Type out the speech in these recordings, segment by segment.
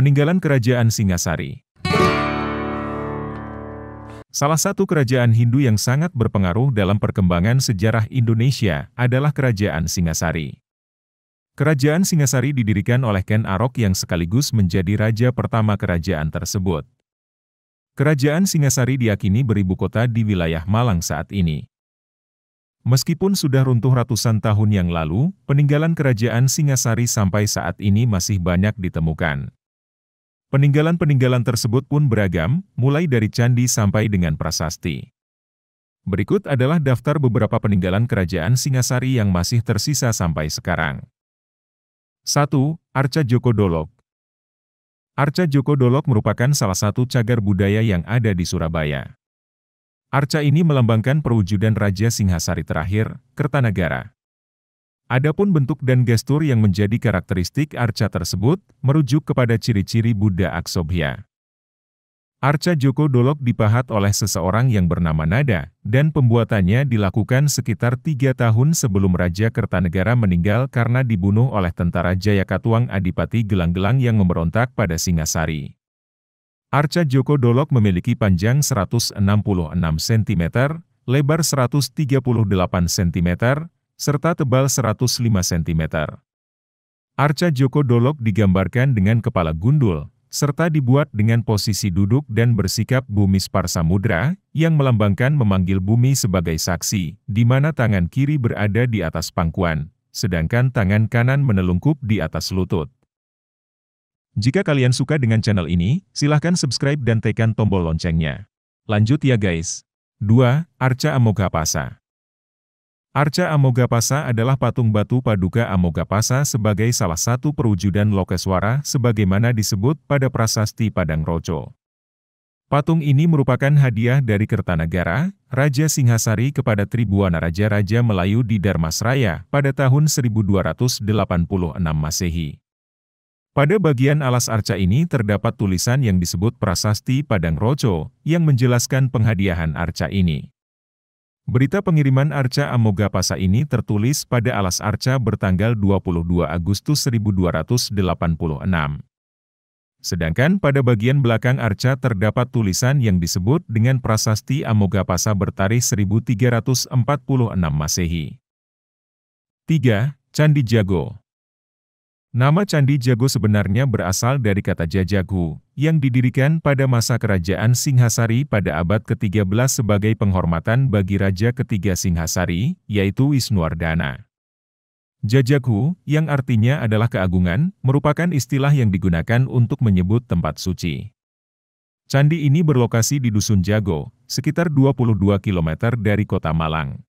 Peninggalan Kerajaan Singasari Salah satu kerajaan Hindu yang sangat berpengaruh dalam perkembangan sejarah Indonesia adalah Kerajaan Singasari. Kerajaan Singasari didirikan oleh Ken Arok yang sekaligus menjadi raja pertama kerajaan tersebut. Kerajaan Singasari diakini beribu kota di wilayah Malang saat ini. Meskipun sudah runtuh ratusan tahun yang lalu, peninggalan kerajaan Singasari sampai saat ini masih banyak ditemukan. Peninggalan-peninggalan tersebut pun beragam, mulai dari candi sampai dengan prasasti. Berikut adalah daftar beberapa peninggalan kerajaan Singasari yang masih tersisa sampai sekarang. 1. Arca Joko Dolok Arca Joko Dolok merupakan salah satu cagar budaya yang ada di Surabaya. Arca ini melambangkan perwujudan Raja Singhasari terakhir, Kertanegara. Adapun bentuk dan gestur yang menjadi karakteristik arca tersebut, merujuk kepada ciri-ciri Buddha Aksobhya. Arca Joko Dolok dipahat oleh seseorang yang bernama Nada, dan pembuatannya dilakukan sekitar tiga tahun sebelum Raja Kertanegara meninggal karena dibunuh oleh tentara Jayakatwang Adipati Gelang-Gelang yang memberontak pada Singasari. Arca Joko Dolok memiliki panjang 166 cm, lebar 138 cm, serta tebal 105 cm. Arca Joko Dolok digambarkan dengan kepala gundul, serta dibuat dengan posisi duduk dan bersikap bumi Parsamudra, yang melambangkan memanggil bumi sebagai saksi, di mana tangan kiri berada di atas pangkuan, sedangkan tangan kanan menelungkup di atas lutut. Jika kalian suka dengan channel ini, silahkan subscribe dan tekan tombol loncengnya. Lanjut ya guys. 2. Arca Pasa Arca Amogapasa adalah patung batu paduka Amogapasa sebagai salah satu perwujudan Lokeswara sebagaimana disebut pada prasasti Padang Rojo. Patung ini merupakan hadiah dari Kertanegara, Raja Singhasari kepada Tribuana Raja-Raja Melayu di Darmasraya pada tahun 1286 Masehi. Pada bagian alas arca ini terdapat tulisan yang disebut prasasti Padang Rojo yang menjelaskan penghadiahan arca ini. Berita pengiriman Arca Amogapasa ini tertulis pada Alas Arca bertanggal 22 Agustus 1286. Sedangkan pada bagian belakang Arca terdapat tulisan yang disebut dengan Prasasti Amogapasa bertarikh 1346 Masehi. 3. Candi Jago Nama Candi Jago sebenarnya berasal dari kata Jajagu, yang didirikan pada masa kerajaan Singhasari pada abad ke-13 sebagai penghormatan bagi raja ketiga Singhasari, yaitu Wisnuwardana. Jajagu, yang artinya adalah keagungan, merupakan istilah yang digunakan untuk menyebut tempat suci. Candi ini berlokasi di Dusun Jago, sekitar 22 km dari kota Malang.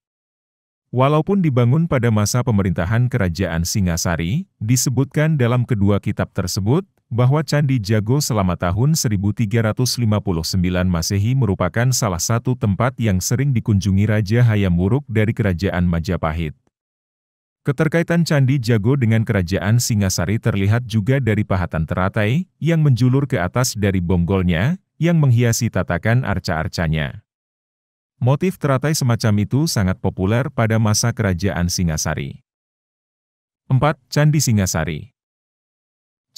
Walaupun dibangun pada masa pemerintahan Kerajaan Singasari, disebutkan dalam kedua kitab tersebut bahwa Candi Jago selama tahun 1359 Masehi merupakan salah satu tempat yang sering dikunjungi Raja Hayam Wuruk dari Kerajaan Majapahit. Keterkaitan Candi Jago dengan Kerajaan Singasari terlihat juga dari pahatan teratai yang menjulur ke atas dari bonggolnya, yang menghiasi tatakan arca-arcanya. Motif teratai semacam itu sangat populer pada masa kerajaan Singasari. 4. Candi Singasari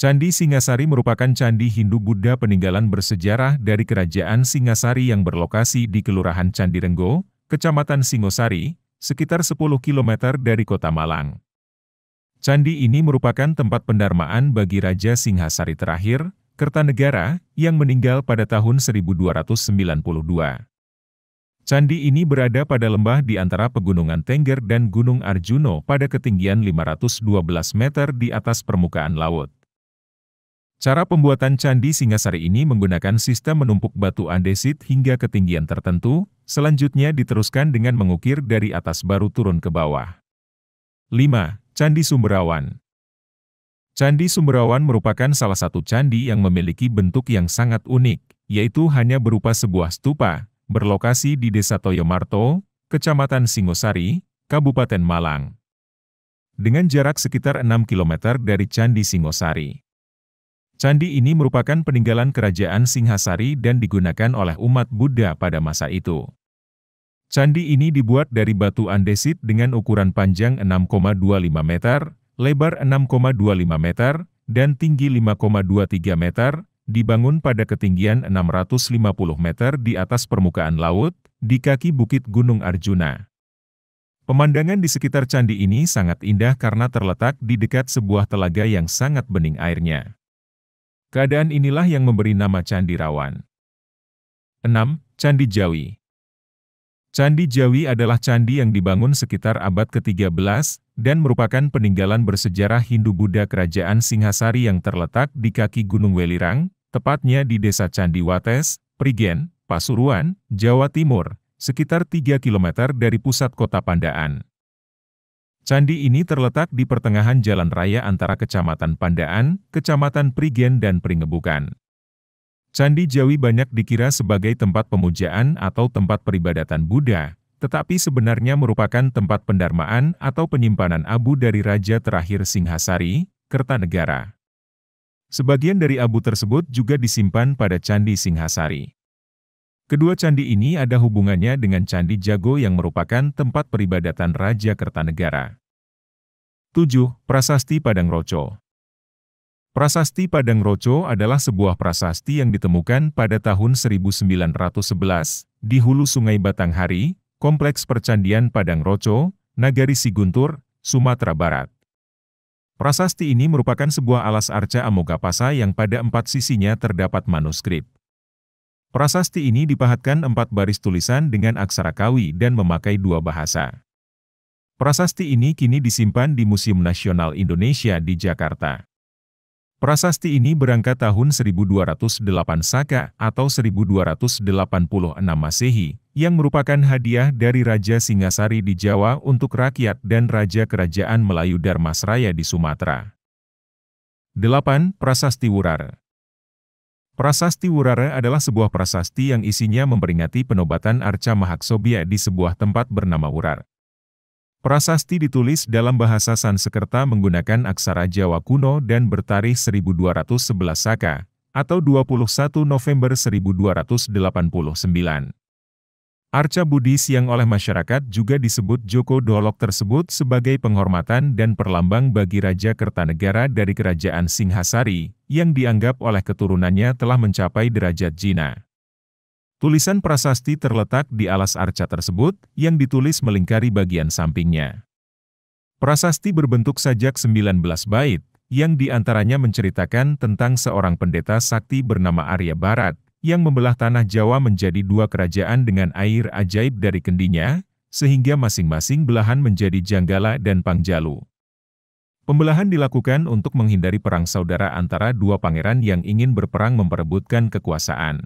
Candi Singasari merupakan candi Hindu-Buddha peninggalan bersejarah dari kerajaan Singasari yang berlokasi di Kelurahan Candi Renggo, Kecamatan Singosari, sekitar 10 km dari kota Malang. Candi ini merupakan tempat pendarmaan bagi Raja Singhasari terakhir, Kertanegara, yang meninggal pada tahun 1292. Candi ini berada pada lembah di antara pegunungan Tengger dan Gunung Arjuno pada ketinggian 512 meter di atas permukaan laut. Cara pembuatan candi Singasari ini menggunakan sistem menumpuk batu andesit hingga ketinggian tertentu, selanjutnya diteruskan dengan mengukir dari atas baru turun ke bawah. 5. Candi Sumberawan Candi Sumberawan merupakan salah satu candi yang memiliki bentuk yang sangat unik, yaitu hanya berupa sebuah stupa, berlokasi di Desa Toyomarto, Kecamatan Singosari, Kabupaten Malang. Dengan jarak sekitar 6 km dari Candi Singosari. Candi ini merupakan peninggalan kerajaan Singhasari dan digunakan oleh umat Buddha pada masa itu. Candi ini dibuat dari batu andesit dengan ukuran panjang 6,25 meter, lebar 6,25 meter, dan tinggi 5,23 meter, dibangun pada ketinggian 650 meter di atas permukaan laut, di kaki Bukit Gunung Arjuna. Pemandangan di sekitar candi ini sangat indah karena terletak di dekat sebuah telaga yang sangat bening airnya. Keadaan inilah yang memberi nama Candi Rawan. 6. Candi Jawi Candi Jawi adalah candi yang dibangun sekitar abad ke-13 dan merupakan peninggalan bersejarah Hindu-Buddha Kerajaan Singhasari yang terletak di kaki Gunung Welirang, tepatnya di Desa Candi Wates, Prigen, Pasuruan, Jawa Timur, sekitar 3 km dari pusat kota Pandaan. Candi ini terletak di pertengahan jalan raya antara Kecamatan Pandaan, Kecamatan Prigen dan Pringebukan. Candi Jawi banyak dikira sebagai tempat pemujaan atau tempat peribadatan Buddha, tetapi sebenarnya merupakan tempat pendarmaan atau penyimpanan abu dari raja terakhir Singhasari, Kertanegara. Sebagian dari abu tersebut juga disimpan pada Candi Singhasari. Kedua candi ini ada hubungannya dengan Candi Jago yang merupakan tempat peribadatan Raja Kertanegara. 7. Prasasti Padang Roco Prasasti Padang Roco adalah sebuah prasasti yang ditemukan pada tahun 1911 di hulu Sungai Batanghari, Kompleks Percandian Padang Roco, Nagari Siguntur, Sumatera Barat. Prasasti ini merupakan sebuah alas arca Amogapasa yang pada empat sisinya terdapat manuskrip. Prasasti ini dipahatkan empat baris tulisan dengan aksara kawi dan memakai dua bahasa. Prasasti ini kini disimpan di Museum Nasional Indonesia di Jakarta. Prasasti ini berangkat tahun 1208 Saka atau 1286 Masehi, yang merupakan hadiah dari Raja Singasari di Jawa untuk rakyat dan Raja Kerajaan Melayu Darmasraya di Sumatera. 8. Prasasti Wurar Prasasti Wurara adalah sebuah prasasti yang isinya memperingati penobatan Arca Mahaksobya di sebuah tempat bernama Wurar. Prasasti ditulis dalam bahasa Sanskerta menggunakan aksara Jawa kuno dan bertarikh 1211 Saka, atau 21 November 1289. Arca Budis yang oleh masyarakat juga disebut Joko Dolok tersebut sebagai penghormatan dan perlambang bagi Raja Kertanegara dari Kerajaan Singhasari, yang dianggap oleh keturunannya telah mencapai derajat jina. Tulisan prasasti terletak di alas arca tersebut yang ditulis melingkari bagian sampingnya. Prasasti berbentuk sajak 19 bait, yang diantaranya menceritakan tentang seorang pendeta sakti bernama Arya Barat, yang membelah tanah Jawa menjadi dua kerajaan dengan air ajaib dari kendinya, sehingga masing-masing belahan menjadi Janggala dan Pangjalu. Pembelahan dilakukan untuk menghindari perang saudara antara dua pangeran yang ingin berperang memperebutkan kekuasaan.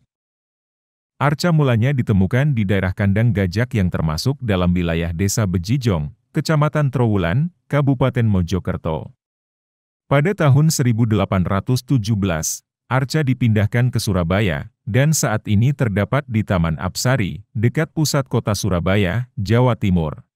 Arca mulanya ditemukan di daerah kandang gajak yang termasuk dalam wilayah desa Bejijong, Kecamatan Trowulan, Kabupaten Mojokerto. Pada tahun 1817, Arca dipindahkan ke Surabaya, dan saat ini terdapat di Taman Apsari, dekat pusat kota Surabaya, Jawa Timur.